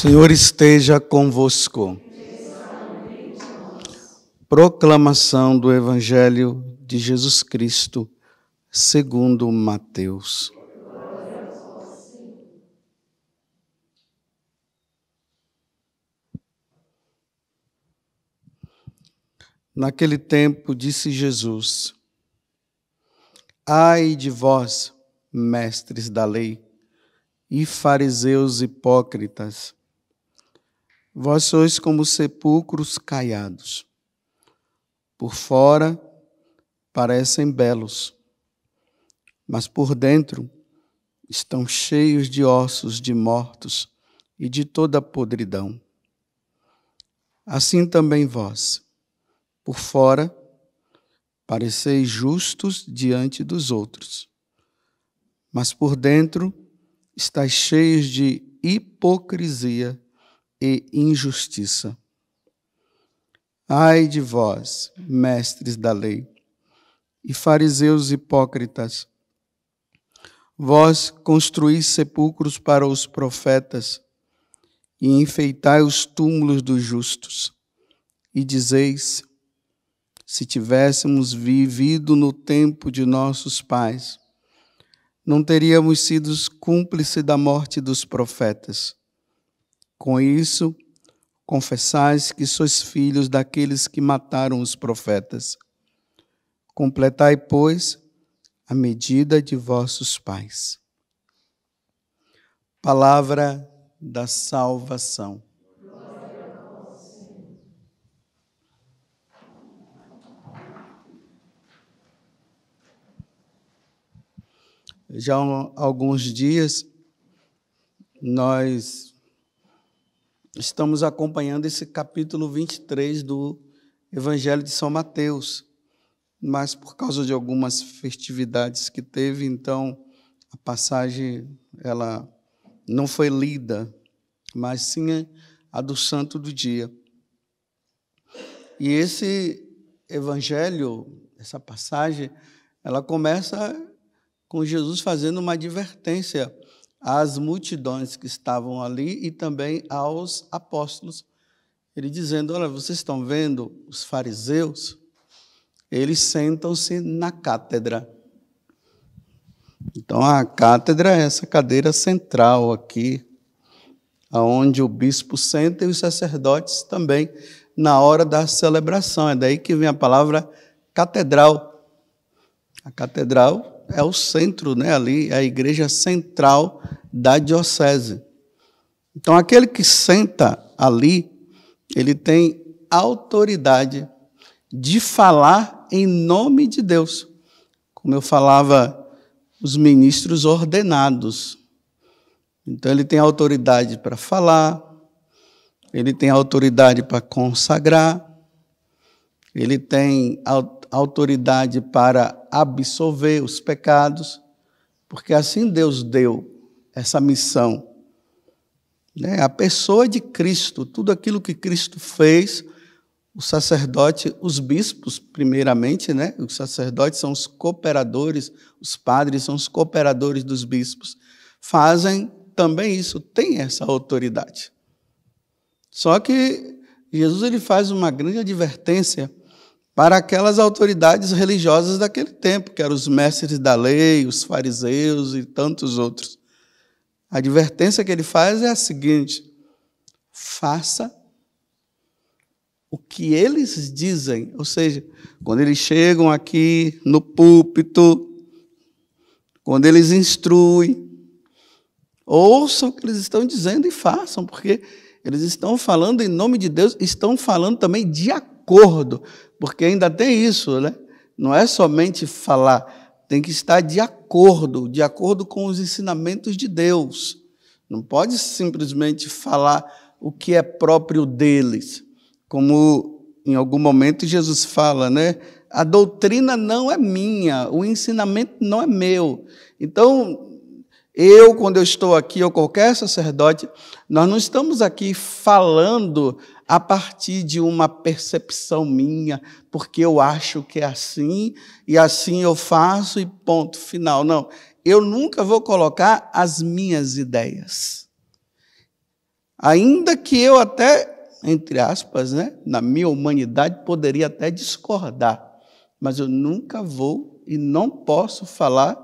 Senhor esteja convosco. Proclamação do Evangelho de Jesus Cristo, segundo Mateus. Naquele tempo disse Jesus: Ai de vós, mestres da lei, e fariseus hipócritas, Vós sois como sepulcros caiados. Por fora parecem belos, mas por dentro estão cheios de ossos de mortos e de toda podridão. Assim também vós, por fora, pareceis justos diante dos outros, mas por dentro estáis cheios de hipocrisia e injustiça. Ai de vós, mestres da lei, e fariseus hipócritas, vós construís sepulcros para os profetas e enfeitai os túmulos dos justos, e dizeis: se tivéssemos vivido no tempo de nossos pais, não teríamos sido cúmplice da morte dos profetas. Com isso, confessais que sois filhos daqueles que mataram os profetas. Completai, pois, a medida de vossos pais. Palavra da salvação. Já há alguns dias, nós Estamos acompanhando esse capítulo 23 do Evangelho de São Mateus, mas por causa de algumas festividades que teve, então a passagem ela não foi lida, mas sim a do santo do dia. E esse evangelho, essa passagem, ela começa com Jesus fazendo uma advertência às multidões que estavam ali e também aos apóstolos. Ele dizendo: Olha, vocês estão vendo os fariseus? Eles sentam-se na cátedra. Então a cátedra é essa cadeira central aqui, aonde o bispo senta e os sacerdotes também na hora da celebração. É daí que vem a palavra catedral. A catedral é o centro, né, ali, é a igreja central da diocese. Então, aquele que senta ali, ele tem autoridade de falar em nome de Deus. Como eu falava, os ministros ordenados. Então, ele tem autoridade para falar, ele tem autoridade para consagrar, ele tem autoridade para absolver os pecados, porque assim Deus deu essa missão. Né? A pessoa de Cristo, tudo aquilo que Cristo fez, o sacerdote, os bispos, primeiramente, né? os sacerdotes são os cooperadores, os padres são os cooperadores dos bispos, fazem também isso, têm essa autoridade. Só que Jesus ele faz uma grande advertência para aquelas autoridades religiosas daquele tempo, que eram os mestres da lei, os fariseus e tantos outros. A advertência que ele faz é a seguinte: faça o que eles dizem, ou seja, quando eles chegam aqui no púlpito, quando eles instruem, ouçam o que eles estão dizendo e façam, porque eles estão falando em nome de Deus, estão falando também de acordo porque ainda tem isso, né? Não é somente falar, tem que estar de acordo, de acordo com os ensinamentos de Deus. Não pode simplesmente falar o que é próprio deles. Como em algum momento Jesus fala, né? A doutrina não é minha, o ensinamento não é meu. Então, eu, quando eu estou aqui, ou qualquer sacerdote, nós não estamos aqui falando a partir de uma percepção minha, porque eu acho que é assim e assim eu faço e ponto final. Não, eu nunca vou colocar as minhas ideias. Ainda que eu até, entre aspas, né, na minha humanidade poderia até discordar, mas eu nunca vou e não posso falar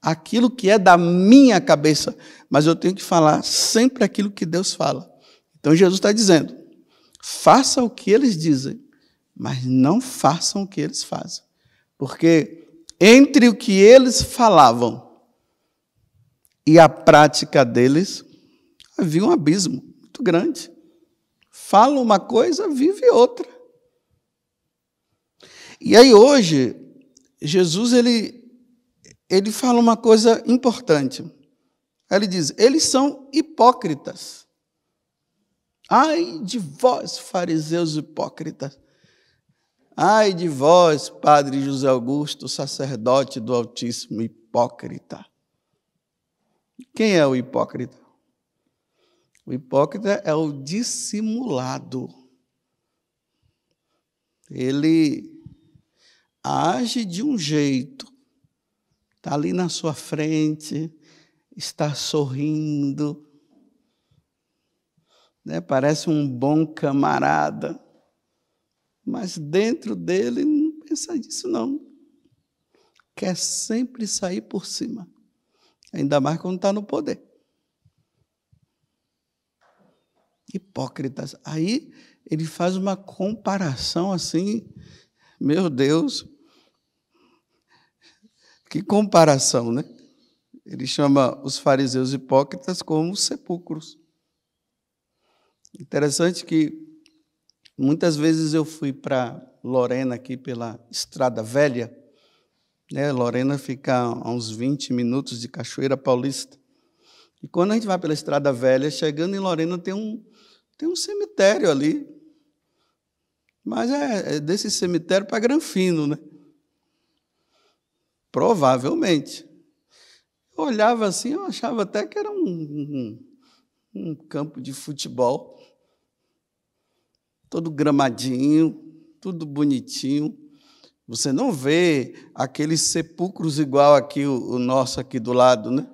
aquilo que é da minha cabeça, mas eu tenho que falar sempre aquilo que Deus fala. Então Jesus está dizendo: Faça o que eles dizem, mas não façam o que eles fazem. Porque entre o que eles falavam e a prática deles, havia um abismo muito grande. Fala uma coisa, vive outra. E aí hoje, Jesus ele, ele fala uma coisa importante. Ele diz: eles são hipócritas. Ai de vós, fariseus hipócritas! Ai de vós, Padre José Augusto, sacerdote do Altíssimo Hipócrita! Quem é o hipócrita? O hipócrita é o dissimulado. Ele age de um jeito, está ali na sua frente, está sorrindo, né? parece um bom camarada, mas dentro dele não pensa nisso, não. Quer sempre sair por cima, ainda mais quando está no poder. Hipócritas. Aí ele faz uma comparação assim, meu Deus, que comparação, né? Ele chama os fariseus hipócritas como sepulcros. Interessante que muitas vezes eu fui para Lorena aqui pela Estrada Velha, né? Lorena fica a uns 20 minutos de Cachoeira Paulista. E quando a gente vai pela Estrada Velha, chegando em Lorena tem um, tem um cemitério ali. Mas é, é desse cemitério para Granfino, né? Provavelmente. Eu olhava assim, eu achava até que era um, um um campo de futebol, todo gramadinho, tudo bonitinho. Você não vê aqueles sepulcros igual aqui o, o nosso aqui do lado, né?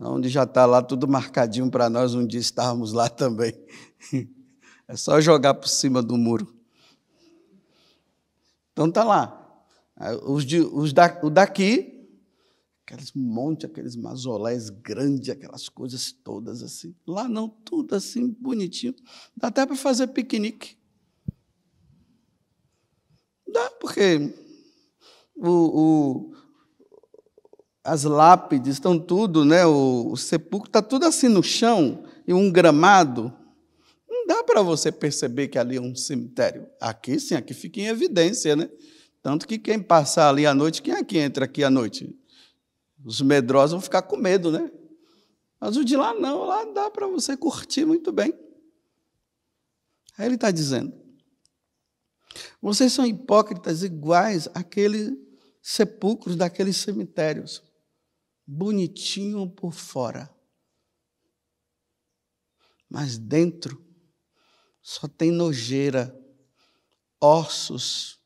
Onde já está lá tudo marcadinho para nós um dia estarmos lá também. É só jogar por cima do muro. Então tá lá. Os, de, os da, o daqui aqueles montes, aqueles mazolés grandes, aquelas coisas todas assim. Lá não, tudo assim, bonitinho. Dá até para fazer piquenique. Dá, porque o, o, as lápides estão tudo, né? o, o sepulcro está tudo assim no chão, e um gramado. Não dá para você perceber que ali é um cemitério. Aqui sim, aqui fica em evidência, né? Tanto que quem passar ali à noite, quem é que entra aqui à noite? Os medrosos vão ficar com medo, né? Mas o de lá não, lá dá para você curtir muito bem. Aí ele está dizendo: vocês são hipócritas iguais àqueles sepulcros daqueles cemitérios, bonitinho por fora, mas dentro só tem nojeira, ossos,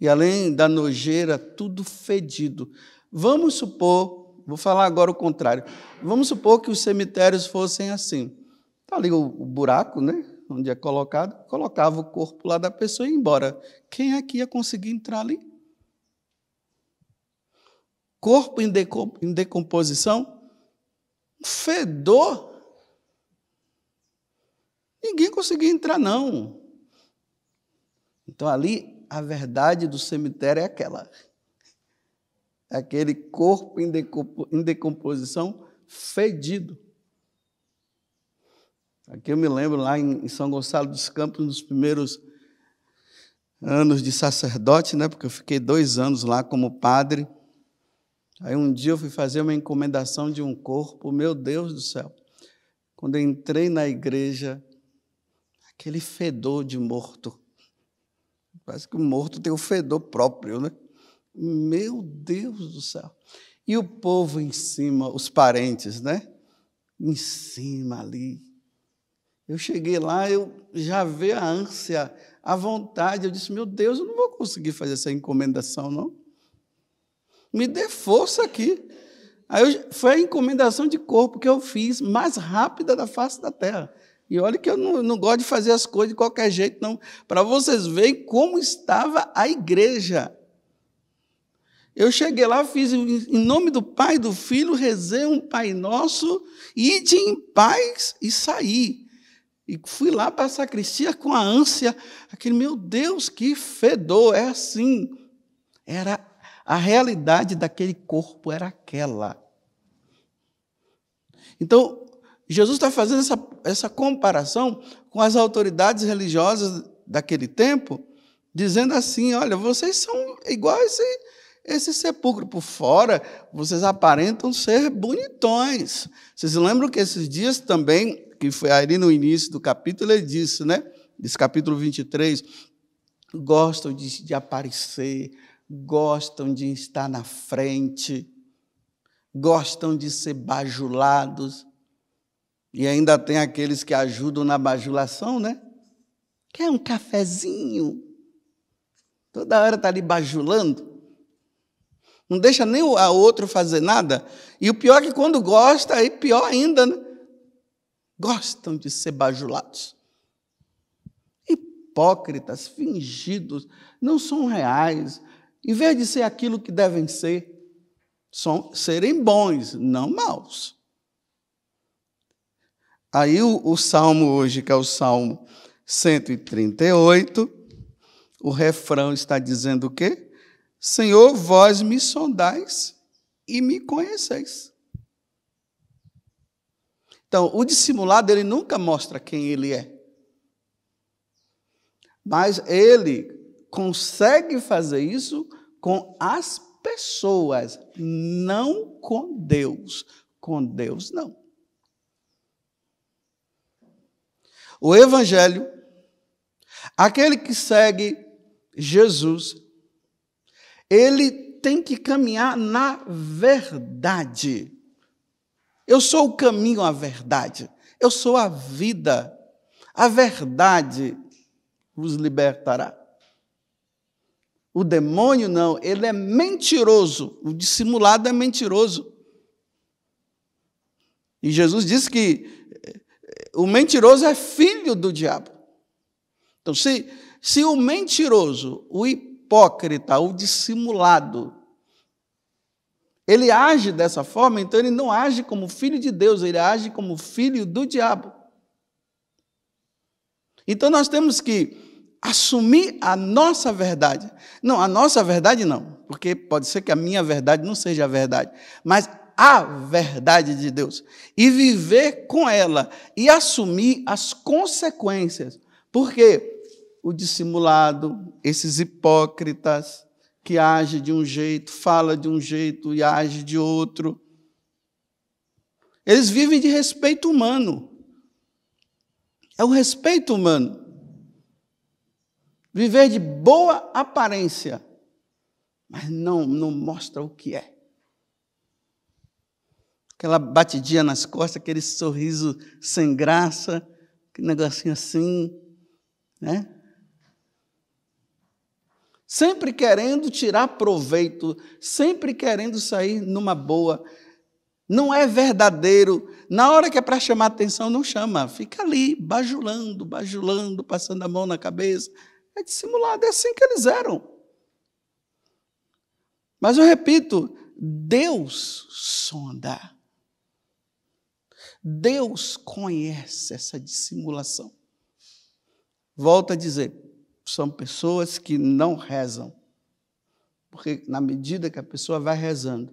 e além da nojeira, tudo fedido. Vamos supor, vou falar agora o contrário. Vamos supor que os cemitérios fossem assim. Está ali o, o buraco, né? Onde é colocado, colocava o corpo lá da pessoa e ia embora. Quem é que ia conseguir entrar ali? Corpo em, decom em decomposição? Fedor Ninguém conseguia entrar, não. Então ali a verdade do cemitério é aquela aquele corpo em decomposição fedido. Aqui eu me lembro lá em São Gonçalo dos Campos, nos primeiros anos de sacerdote, né? Porque eu fiquei dois anos lá como padre. Aí um dia eu fui fazer uma encomendação de um corpo, meu Deus do céu. Quando eu entrei na igreja, aquele fedor de morto. Parece que o morto tem o fedor próprio, né? Meu Deus do céu. E o povo em cima, os parentes, né? Em cima ali. Eu cheguei lá, eu já vi a ânsia, a vontade. Eu disse: Meu Deus, eu não vou conseguir fazer essa encomendação, não. Me dê força aqui. Aí eu, foi a encomendação de corpo que eu fiz, mais rápida da face da terra. E olha que eu não, não gosto de fazer as coisas de qualquer jeito, não. Para vocês verem como estava a igreja eu cheguei lá, fiz em nome do Pai, do Filho, rezei um Pai Nosso, ide em paz e saí. E fui lá para a sacristia com a ânsia, aquele, meu Deus, que fedor, é assim. Era a realidade daquele corpo, era aquela. Então, Jesus está fazendo essa, essa comparação com as autoridades religiosas daquele tempo, dizendo assim: olha, vocês são iguais a esse sepulcro por fora, vocês aparentam ser bonitões. Vocês lembram que esses dias também, que foi ali no início do capítulo, ele disse, né? Desse capítulo 23, gostam de, de aparecer, gostam de estar na frente, gostam de ser bajulados. E ainda tem aqueles que ajudam na bajulação, né? Quer um cafezinho? Toda hora está ali bajulando. Não deixa nem o outro fazer nada. E o pior é que quando gosta, aí pior ainda, né? Gostam de ser bajulados. Hipócritas, fingidos, não são reais. Em vez de ser aquilo que devem ser, são serem bons, não maus. Aí o, o, salmo hoje, que é o salmo 138, o refrão está dizendo o quê? Senhor, vós me sondais e me conheceis. Então, o dissimulado, ele nunca mostra quem ele é. Mas ele consegue fazer isso com as pessoas, não com Deus. Com Deus, não. O Evangelho, aquele que segue Jesus, ele tem que caminhar na verdade. Eu sou o caminho à verdade. Eu sou a vida. A verdade vos libertará. O demônio não, ele é mentiroso. O dissimulado é mentiroso. E Jesus disse que eh, o mentiroso é filho do diabo. Então, se, se o mentiroso, o hipócrita, hipócrita ou dissimulado. Ele age dessa forma, então ele não age como filho de Deus, ele age como filho do diabo. Então nós temos que assumir a nossa verdade. Não, a nossa verdade não, porque pode ser que a minha verdade não seja a verdade, mas a verdade de Deus e viver com ela e assumir as consequências. Por quê? o dissimulado, esses hipócritas que age de um jeito, fala de um jeito e age de outro. Eles vivem de respeito humano. É o respeito humano. Viver de boa aparência, mas não, não mostra o que é. Aquela batidinha nas costas, aquele sorriso sem graça, aquele negocinho assim, né? sempre querendo tirar proveito, sempre querendo sair numa boa. Não é verdadeiro. Na hora que é para chamar atenção, não chama. Fica ali, bajulando, bajulando, passando a mão na cabeça. É dissimulado, é assim que eles eram. Mas eu repito, Deus sonda. Deus conhece essa dissimulação. Volto a dizer, são pessoas que não rezam. Porque na medida que a pessoa vai rezando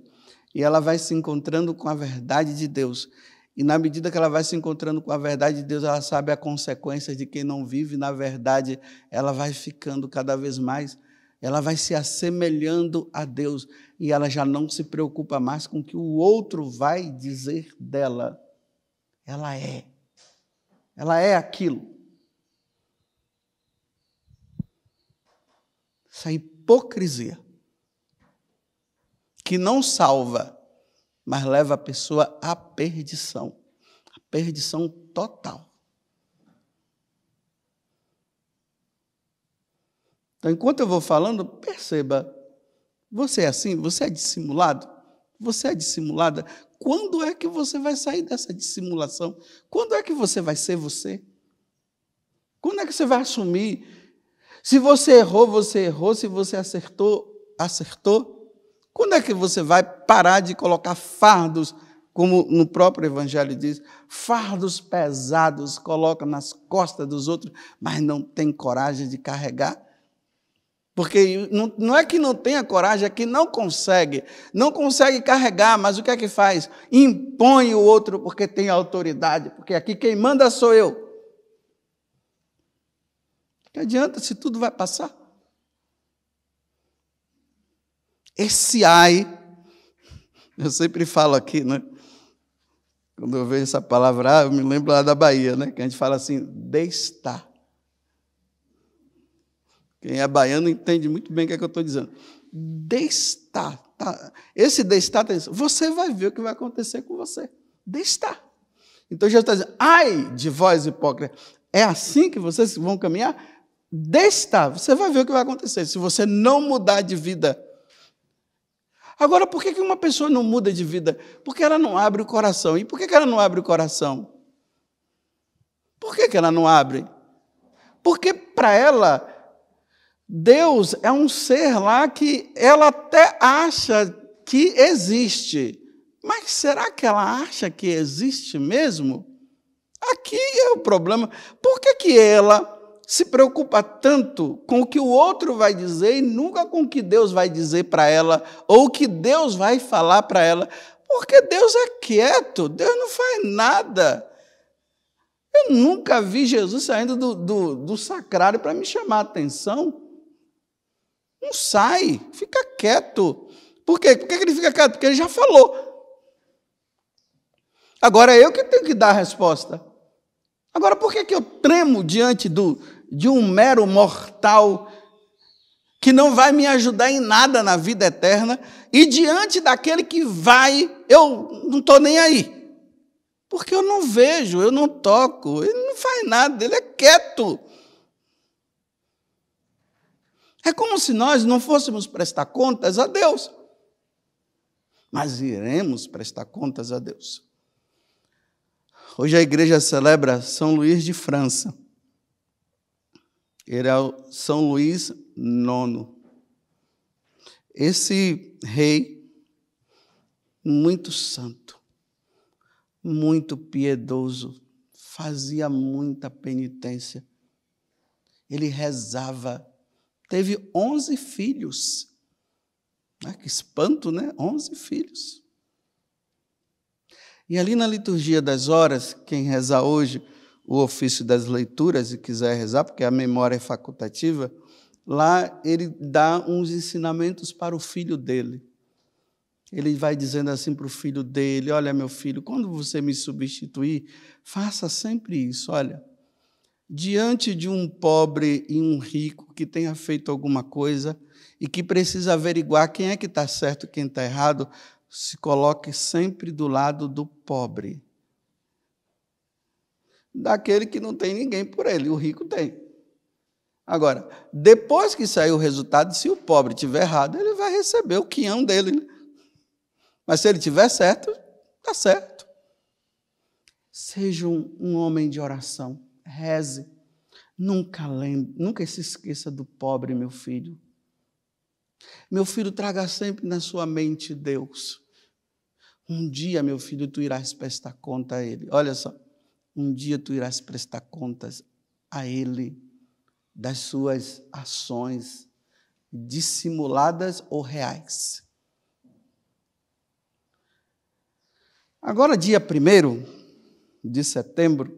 e ela vai se encontrando com a verdade de Deus, e na medida que ela vai se encontrando com a verdade de Deus, ela sabe a consequência de quem não vive na verdade, ela vai ficando cada vez mais, ela vai se assemelhando a Deus e ela já não se preocupa mais com o que o outro vai dizer dela. Ela é. Ela é aquilo. Essa hipocrisia que não salva, mas leva a pessoa à perdição, à perdição total. Então, enquanto eu vou falando, perceba, você é assim, você é dissimulado, você é dissimulada. Quando é que você vai sair dessa dissimulação? Quando é que você vai ser você? Quando é que você vai assumir se você errou, você errou. Se você acertou, acertou. Quando é que você vai parar de colocar fardos, como no próprio Evangelho diz, fardos pesados coloca nas costas dos outros, mas não tem coragem de carregar? Porque não, não, é que não tenha coragem, é que não consegue. Não consegue carregar, mas o que é que faz? Impõe o outro porque tem autoridade, porque aqui quem manda sou eu. Que adianta se tudo vai passar? Esse ai, eu sempre falo aqui, né? Quando eu vejo essa palavra, ah, eu me lembro lá da Bahia, né? Que a gente fala assim, destar. Quem é baiano entende muito bem o que, é que eu estou dizendo. Destar. Tá? Esse destar tá dizendo, você vai ver o que vai acontecer com você. Destar. Então Jesus está dizendo, ai de voz hipócritas, é assim que vocês vão caminhar? desta, você vai ver o que vai acontecer se você não mudar de vida. Agora, por que uma pessoa não muda de vida? Porque ela não abre o coração. E por que ela não abre o coração? Por que ela não abre? Porque para ela, Deus é um ser lá que ela até acha que existe. Mas será que ela acha que existe mesmo? Aqui é o problema. Por que, que ela se preocupa tanto com o que o outro vai dizer e nunca com o que Deus vai dizer para ela ou o que Deus vai falar para ela, porque Deus é quieto, Deus não faz nada. Eu nunca vi Jesus saindo do, do, do sacrário para me chamar a atenção. Não sai, fica quieto. Por quê? Por que ele fica quieto? Porque ele já falou. Agora é eu que tenho que dar a resposta. Agora, por que, que eu tremo diante do, de um mero mortal que não vai me ajudar em nada na vida eterna, e diante daquele que vai, eu não estou nem aí. Porque eu não vejo, eu não toco, ele não faz nada, ele é quieto. É como se nós não fôssemos prestar contas a Deus, mas iremos prestar contas a Deus. Hoje a igreja celebra São Luís de França era São Luís IX. Esse rei, muito santo, muito piedoso, fazia muita penitência. Ele rezava. Teve onze filhos. Ah, que espanto, né? Onze filhos. E ali na liturgia das horas, quem reza hoje, o ofício das leituras e quiser rezar, porque a memória é facultativa, lá ele dá uns ensinamentos para o filho dele. Ele vai dizendo assim para o filho dele: Olha, meu filho, quando você me substituir, faça sempre isso. Olha, diante de um pobre e um rico que tenha feito alguma coisa e que precisa averiguar quem é que está certo e quem está errado, se coloque sempre do lado do pobre daquele que não tem ninguém por ele, o rico tem. Agora, depois que sair o resultado, se o pobre tiver errado, ele vai receber o quinhão dele. Né? Mas se ele tiver certo, está certo. Seja um, um, homem de oração, reze. Nunca lembre, nunca se esqueça do pobre, meu filho. Meu filho, traga sempre na sua mente Deus. Um dia, meu filho, tu irás prestar conta a ele. Olha só um dia tu irás prestar contas a Ele das suas ações, dissimuladas ou reais. Agora, dia 1 de setembro,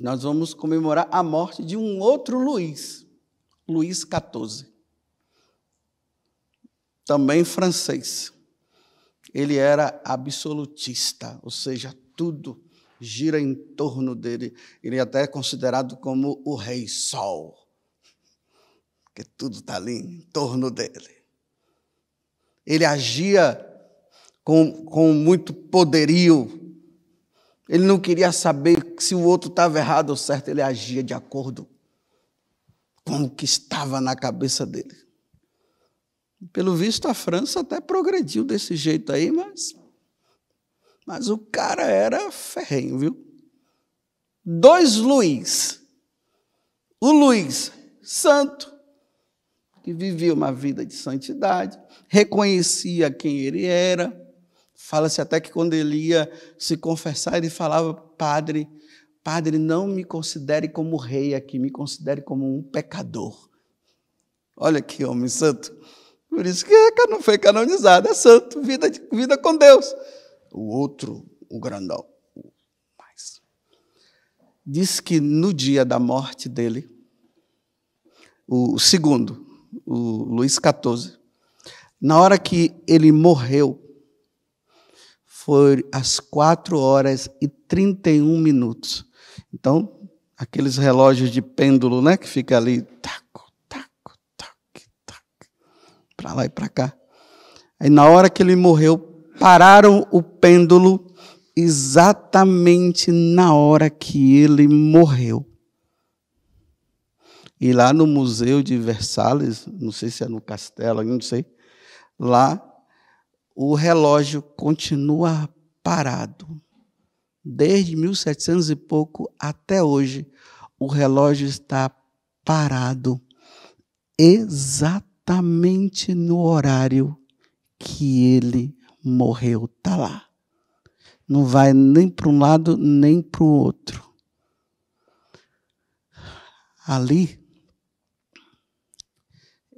nós vamos comemorar a morte de um outro Luís, Luís XIV, também francês. Ele era absolutista, ou seja, tudo gira em torno dele. Ele é até é considerado como o Rei Sol, que tudo está ali em torno dele. Ele agia com, com muito poderio. Ele não queria saber se o outro estava errado ou certo, ele agia de acordo com o que estava na cabeça dele. Pelo visto, a França até progrediu desse jeito aí, mas mas o cara era ferrenho, viu? Dois Luís, O Luís santo, que vivia uma vida de santidade, reconhecia quem ele era. Fala-se até que quando ele ia se confessar, ele falava: Padre, Padre, não me considere como rei aqui, me considere como um pecador. Olha que homem santo. Por isso que é não foi canonizado, é santo, vida, vida com Deus o outro, o grandão. diz que no dia da morte dele, o segundo, o Luiz XIV, na hora que ele morreu, foi às 4 horas e 31 minutos. Então, aqueles relógios de pêndulo, né, que fica ali, taco, taco, tac, tac, para lá e para cá. Aí na hora que ele morreu, pararam o pêndulo exatamente na hora que ele morreu. E lá no Museu de Versalhes, não sei se é no castelo, não sei, lá o relógio continua parado. Desde 1700 e pouco até hoje, o relógio está parado exatamente no horário que ele morreu, está lá. Não vai nem para um lado nem para o outro. Ali,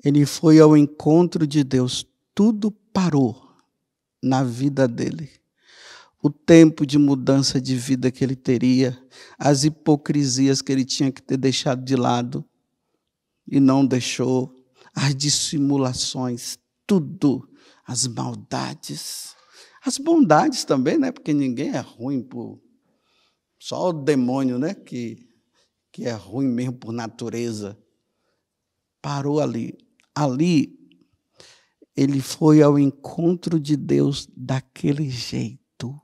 ele foi ao encontro de Deus. Tudo parou na vida dele. O tempo de mudança de vida que ele teria, as hipocrisias que ele tinha que ter deixado de lado e não deixou, as dissimulações, tudo as maldades, as bondades também, né? Porque ninguém é ruim por. Só o demônio, né? Que, que é ruim mesmo por natureza. Parou ali. Ali, ele foi ao encontro de Deus daquele jeito.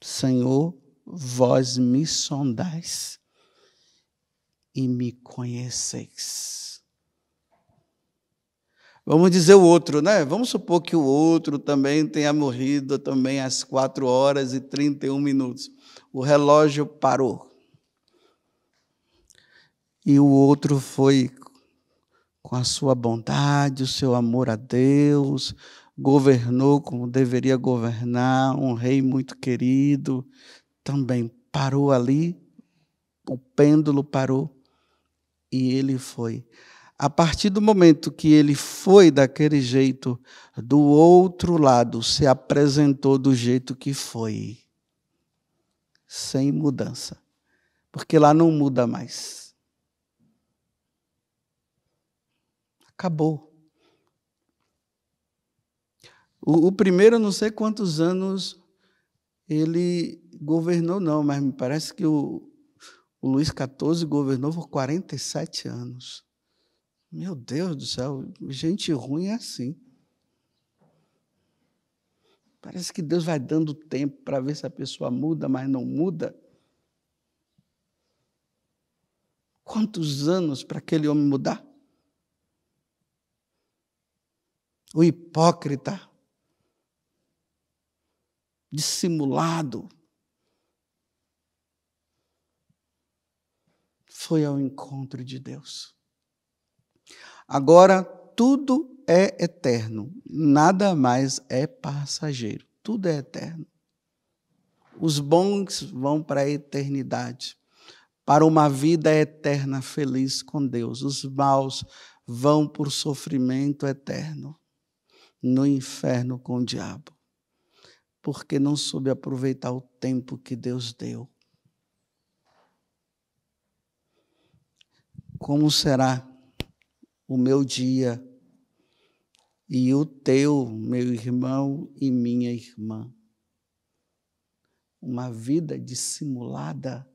Senhor, vós me sondais e me conheceis. Vamos dizer o outro, né? Vamos supor que o outro também tenha morrido também às 4 horas e 31 minutos. O relógio parou. E o outro foi com a sua bondade, o seu amor a Deus, governou como deveria governar, um rei muito querido, também parou ali, o pêndulo parou e ele foi a partir do momento que ele foi daquele jeito, do outro lado se apresentou do jeito que foi, sem mudança, porque lá não muda mais. Acabou. O, o primeiro, não sei quantos anos ele governou, não, mas me parece que o, o Luiz XIV governou por 47 anos. Meu Deus do céu, gente ruim é assim. Parece que Deus vai dando tempo para ver se a pessoa muda, mas não muda. Quantos anos para aquele homem mudar? O hipócrita, dissimulado, foi ao encontro de Deus. Agora, tudo é eterno, nada mais é passageiro, tudo é eterno. Os bons vão para a eternidade, para uma vida eterna feliz com Deus. Os maus vão por sofrimento eterno, no inferno com o diabo, porque não soube aproveitar o tempo que Deus deu. Como será o meu dia e o teu, meu irmão e minha irmã. Uma vida dissimulada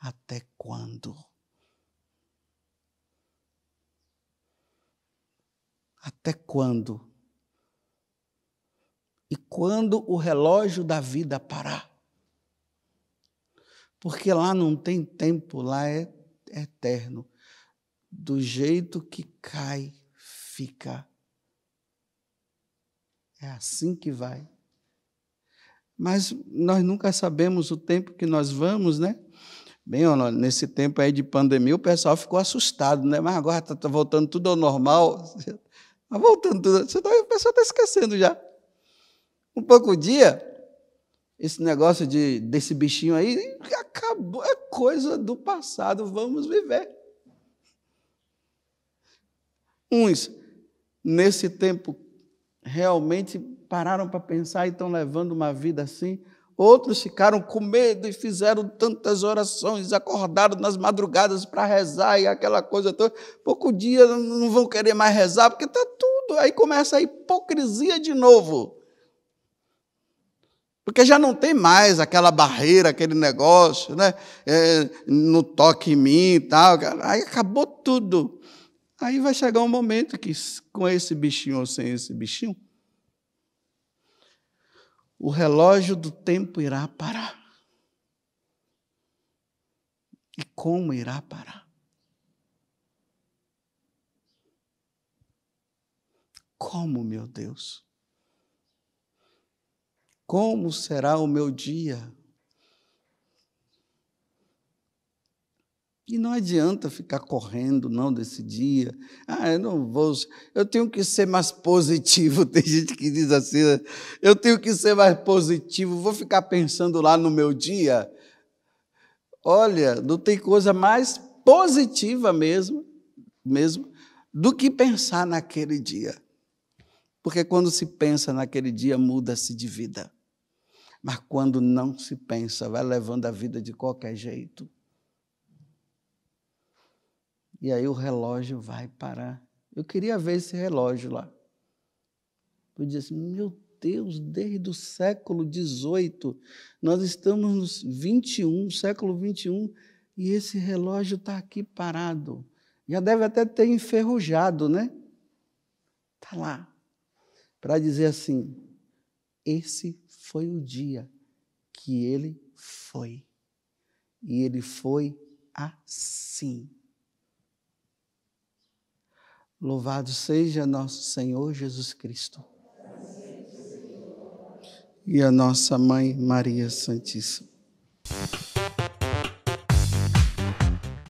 até quando? Até quando? E quando o relógio da vida parar? Porque lá não tem tempo, lá é eterno do jeito que cai, fica. É assim que vai. Mas nós nunca sabemos o tempo que nós vamos, né? Bem, nesse tempo aí de pandemia, o pessoal ficou assustado, né? Mas agora está tá voltando tudo ao normal. Está voltando tudo. Você tá, o pessoal está esquecendo já. Um pouco dia, esse negócio de, desse bichinho aí acabou, é coisa do passado, vamos viver. Uns, nesse tempo, realmente pararam para pensar e estão levando uma vida assim. Outros ficaram com medo e fizeram tantas orações, acordaram nas madrugadas para rezar e aquela coisa toda. Pouco dia não vão querer mais rezar, porque está tudo. Aí começa a hipocrisia de novo. Porque já não tem mais aquela barreira, aquele negócio, né? É, no toque em mim e tal. Aí acabou tudo. Aí vai chegar um momento que, com esse bichinho ou sem esse bichinho, o relógio do tempo irá parar. E como irá parar? Como, meu Deus? Como será o meu dia? E não adianta ficar correndo, não, desse dia. Ah, eu não vou. Eu tenho que ser mais positivo. Tem gente que diz assim: né? eu tenho que ser mais positivo, vou ficar pensando lá no meu dia. Olha, não tem coisa mais positiva mesmo, mesmo do que pensar naquele dia. Porque quando se pensa naquele dia, muda-se de vida. Mas quando não se pensa, vai levando a vida de qualquer jeito. E aí o relógio vai parar. Eu queria ver esse relógio lá. Eu disse, meu Deus, desde o século XVIII, nós estamos no 21, século 21, e esse relógio está aqui parado. Já deve até ter enferrujado, né? Está lá. Para dizer assim: esse foi o dia que ele foi. E ele foi assim. Louvado seja nosso Senhor Jesus Cristo. E a nossa mãe Maria Santíssima.